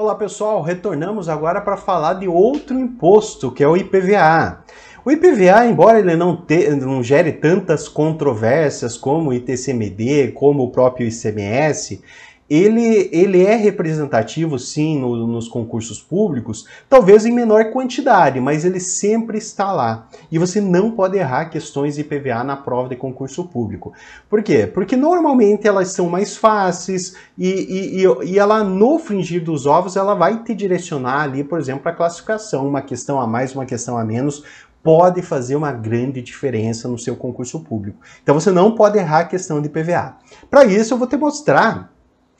Olá pessoal, retornamos agora para falar de outro imposto, que é o IPVA. O IPVA, embora ele não, te, não gere tantas controvérsias como o ITCMD, como o próprio ICMS, ele, ele é representativo, sim, no, nos concursos públicos, talvez em menor quantidade, mas ele sempre está lá. E você não pode errar questões de IPVA na prova de concurso público. Por quê? Porque normalmente elas são mais fáceis e, e, e, e ela, no fringir dos ovos, ela vai te direcionar ali, por exemplo, a classificação, uma questão a mais, uma questão a menos, pode fazer uma grande diferença no seu concurso público. Então você não pode errar a questão de IPVA. Para isso, eu vou te mostrar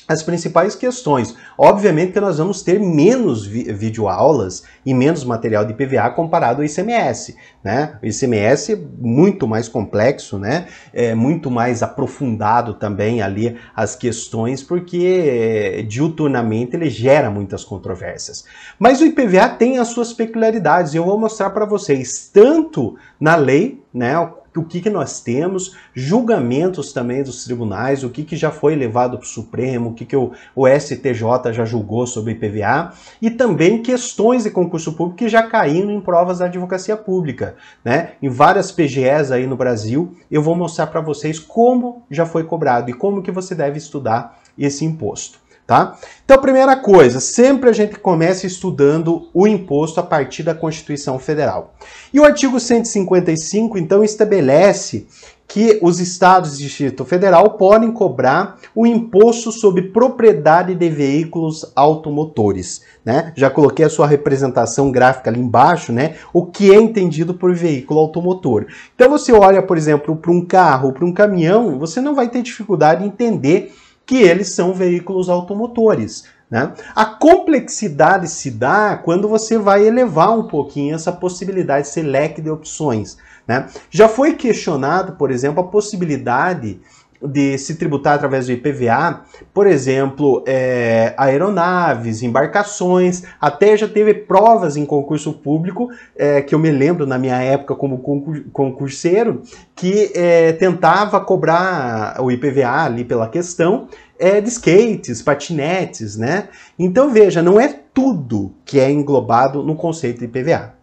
as principais questões. Obviamente que nós vamos ter menos vi videoaulas e menos material de PVA comparado ao ICMS. Né? O ICMS é muito mais complexo, né? é muito mais aprofundado também ali as questões, porque eh, diuturnamente ele gera muitas controvérsias. Mas o IPVA tem as suas peculiaridades e eu vou mostrar para vocês, tanto na lei né, o que, que nós temos, julgamentos também dos tribunais, o que, que já foi levado para o Supremo, o que, que o, o STJ já julgou sobre IPVA, e também questões de concurso público que já caíram em provas da advocacia pública. Né? Em várias PGEs aí no Brasil, eu vou mostrar para vocês como já foi cobrado e como que você deve estudar esse imposto. Tá? Então, primeira coisa, sempre a gente começa estudando o imposto a partir da Constituição Federal. E o artigo 155, então, estabelece que os estados e Distrito Federal podem cobrar o imposto sobre propriedade de veículos automotores, né? Já coloquei a sua representação gráfica ali embaixo, né? O que é entendido por veículo automotor. Então você olha, por exemplo, para um carro, para um caminhão, você não vai ter dificuldade em entender que eles são veículos automotores. Né? A complexidade se dá quando você vai elevar um pouquinho essa possibilidade, esse leque de opções. Né? Já foi questionado, por exemplo, a possibilidade de se tributar através do IPVA, por exemplo, é, aeronaves, embarcações, até já teve provas em concurso público, é, que eu me lembro na minha época como concurseiro, que é, tentava cobrar o IPVA ali pela questão, é, de skates, patinetes, né? Então veja, não é tudo que é englobado no conceito de PVA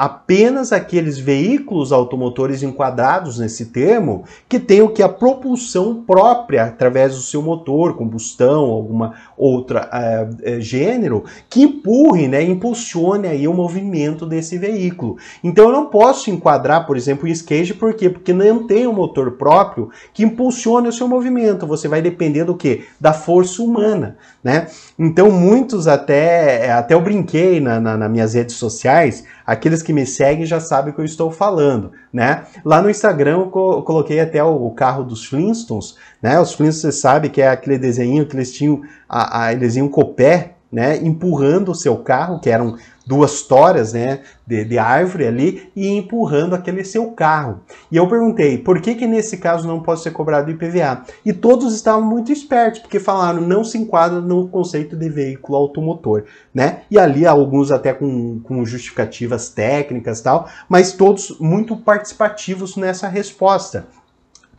apenas aqueles veículos automotores enquadrados nesse termo que o que a propulsão própria através do seu motor, combustão, alguma outra é, é, gênero, que empurre, né, impulsione aí o movimento desse veículo. Então eu não posso enquadrar, por exemplo, o skate porque Porque não tem um motor próprio que impulsione o seu movimento. Você vai depender do que? Da força humana, né? Então muitos até até eu brinquei na, na, nas minhas redes sociais, aqueles que que me seguem já sabem o que eu estou falando, né? Lá no Instagram eu, coloquei até o carro dos Flintstones, né? Os Flintstones, você sabe que é aquele desenho que eles tinham, a, a, eles iam com o pé né, empurrando o seu carro, que eram duas toras né, de, de, árvore ali, e empurrando aquele seu carro. E eu perguntei, por que, que nesse caso não pode ser cobrado IPVA? E todos estavam muito espertos, porque falaram, não se enquadra no conceito de veículo automotor. Né? E ali alguns até com, com justificativas técnicas tal, mas todos muito participativos nessa resposta.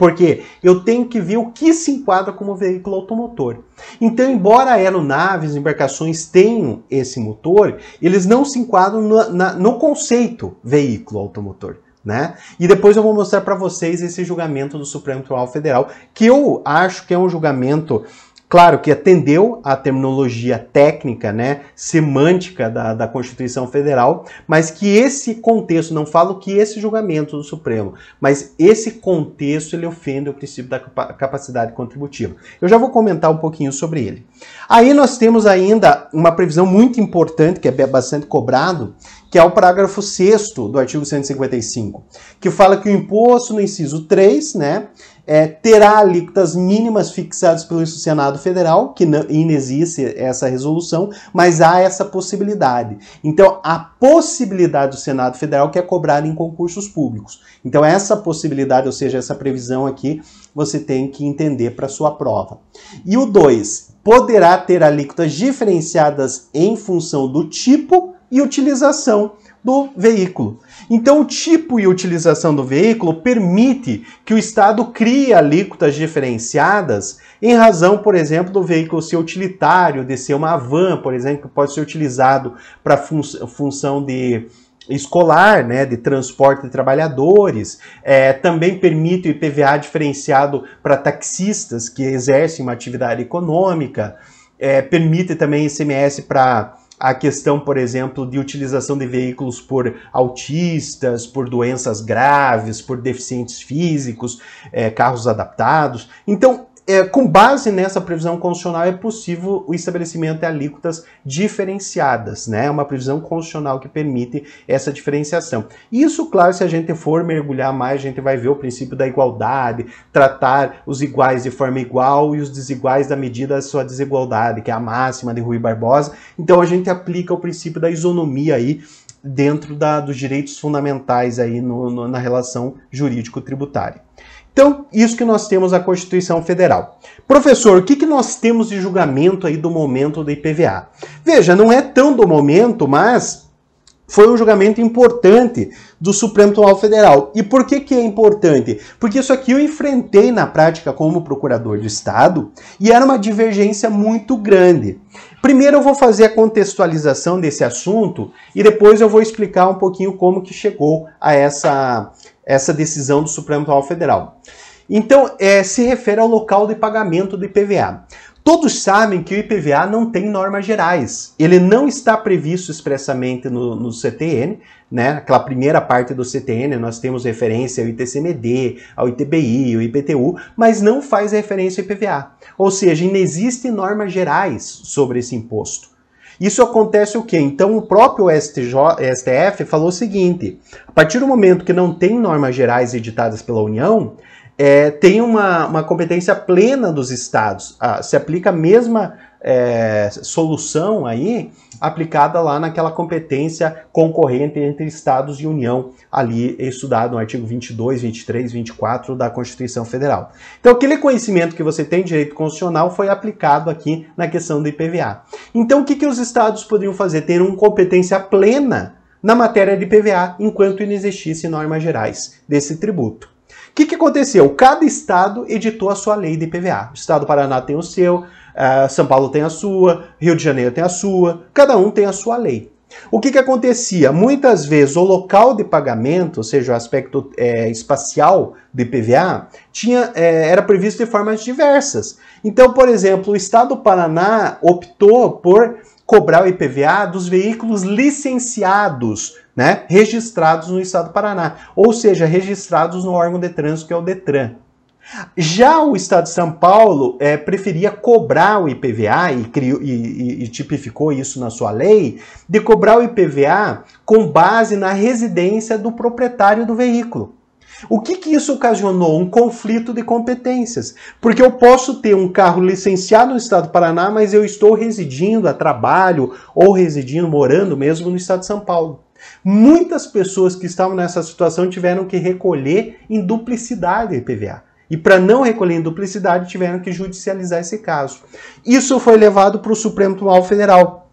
Porque eu tenho que ver o que se enquadra como veículo automotor. Então, embora aeronaves, embarcações tenham esse motor, eles não se enquadram no, na, no conceito veículo automotor. Né? E depois eu vou mostrar para vocês esse julgamento do Supremo Tribunal Federal, que eu acho que é um julgamento Claro que atendeu à terminologia técnica, né, semântica da, da Constituição Federal, mas que esse contexto, não falo que esse julgamento do Supremo, mas esse contexto ele ofende o princípio da capacidade contributiva. Eu já vou comentar um pouquinho sobre ele. Aí nós temos ainda uma previsão muito importante, que é bastante cobrado, que é o parágrafo 6 do artigo 155, que fala que o imposto no inciso 3, né, é, terá alíquotas mínimas fixadas pelo Senado Federal, que inexiste essa resolução, mas há essa possibilidade. Então, a possibilidade do Senado Federal que é cobrada em concursos públicos. Então, essa possibilidade, ou seja, essa previsão aqui, você tem que entender para sua prova. E o 2, poderá ter alíquotas diferenciadas em função do tipo e utilização do veículo. Então, o tipo e utilização do veículo permite que o Estado crie alíquotas diferenciadas em razão, por exemplo, do veículo ser utilitário, de ser uma van, por exemplo, que pode ser utilizado para fun função de escolar, né, de transporte de trabalhadores, é, também permite o IPVA diferenciado para taxistas que exercem uma atividade econômica, é, permite também ICMS para a questão, por exemplo, de utilização de veículos por autistas, por doenças graves, por deficientes físicos, é, carros adaptados. Então, é, com base nessa previsão constitucional, é possível o estabelecimento de alíquotas diferenciadas, né? É uma previsão constitucional que permite essa diferenciação. Isso, claro, se a gente for mergulhar mais, a gente vai ver o princípio da igualdade, tratar os iguais de forma igual e os desiguais da medida da sua desigualdade, que é a máxima de Rui Barbosa. Então a gente aplica o princípio da isonomia aí dentro da, dos direitos fundamentais aí no, no, na relação jurídico-tributária. Então, isso que nós temos a Constituição Federal. Professor, o que, que nós temos de julgamento aí do momento do IPVA? Veja, não é tão do momento, mas foi um julgamento importante do Supremo Tribunal Federal. E por que, que é importante? Porque isso aqui eu enfrentei na prática como procurador de Estado e era uma divergência muito grande. Primeiro eu vou fazer a contextualização desse assunto e depois eu vou explicar um pouquinho como que chegou a essa, essa decisão do Supremo Tribunal Federal. Então, é, se refere ao local de pagamento do IPVA. Todos sabem que o IPVA não tem normas gerais. Ele não está previsto expressamente no, no CTN, né? Aquela primeira parte do CTN, nós temos referência ao ITCMD, ao ITBI, ao IPTU, mas não faz referência ao IPVA. Ou seja, não existem normas gerais sobre esse imposto. Isso acontece o quê? Então o próprio STJ, STF falou o seguinte: a partir do momento que não tem normas gerais editadas pela União, é, tem uma, uma competência plena dos estados. Ah, se aplica a mesma é, solução aí, aplicada lá naquela competência concorrente entre estados e União, ali estudado no artigo 22, 23, 24 da Constituição Federal. Então, aquele conhecimento que você tem de direito constitucional foi aplicado aqui na questão do IPVA. Então, o que, que os estados poderiam fazer? Ter uma competência plena na matéria de IPVA, enquanto não existissem normas gerais desse tributo. O que, que aconteceu? Cada estado editou a sua lei de IPVA. O estado do Paraná tem o seu, eh, São Paulo tem a sua, Rio de Janeiro tem a sua, cada um tem a sua lei. O que, que acontecia? Muitas vezes o local de pagamento, ou seja, o aspecto é, espacial do IPVA, tinha, é, era previsto de formas diversas. Então, por exemplo, o Estado do Paraná optou por cobrar o IPVA dos veículos licenciados, né, registrados no estado do Paraná, ou seja, registrados no órgão de trânsito que é o Detran. Já o Estado de São Paulo é, preferia cobrar o IPVA e, criou, e, e, e, tipificou isso na sua lei, de cobrar o IPVA com base na residência do proprietário do veículo. O que, que isso ocasionou? Um conflito de competências. Porque eu posso ter um carro licenciado no estado do Paraná, mas eu estou residindo a trabalho ou residindo, morando mesmo no estado de São Paulo. Muitas pessoas que estavam nessa situação tiveram que recolher em duplicidade IPVA. E para não recolher em duplicidade, tiveram que judicializar esse caso. Isso foi levado para o Supremo Tribunal Federal.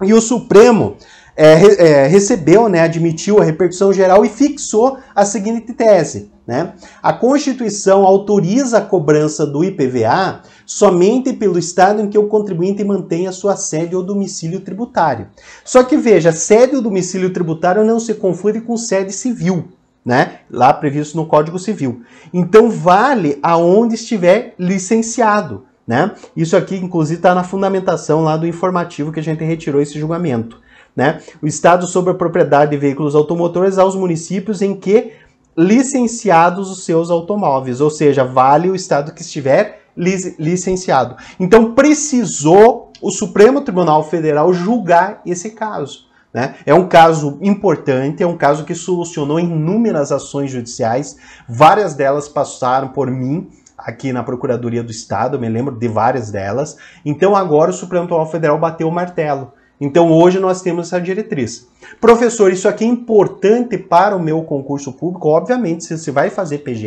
E o Supremo é, é, recebeu, né, admitiu a repercussão geral e fixou a seguinte tese. Né? A Constituição autoriza a cobrança do IPVA somente pelo estado em que o contribuinte mantém a sua sede ou domicílio tributário. Só que veja, sede ou domicílio tributário não se confunde com sede civil. Né? Lá previsto no Código Civil. Então vale aonde estiver licenciado, né? Isso aqui, inclusive, está na fundamentação lá do informativo que a gente retirou esse julgamento. Né? O Estado sobre a propriedade de veículos automotores aos municípios em que licenciados os seus automóveis, ou seja, vale o Estado que estiver licenciado. Então precisou o Supremo Tribunal Federal julgar esse caso. Né? É um caso importante, é um caso que solucionou inúmeras ações judiciais, várias delas passaram por mim aqui na Procuradoria do Estado, eu me lembro de várias delas. Então agora o Supremo Tribunal Federal bateu o martelo. Então hoje nós temos essa diretriz. Professor, isso aqui é importante para o meu concurso público? Obviamente, se você vai fazer PGE,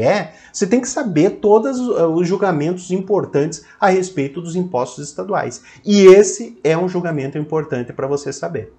você tem que saber todos eh, os julgamentos importantes a respeito dos impostos estaduais. E esse é um julgamento importante para você saber.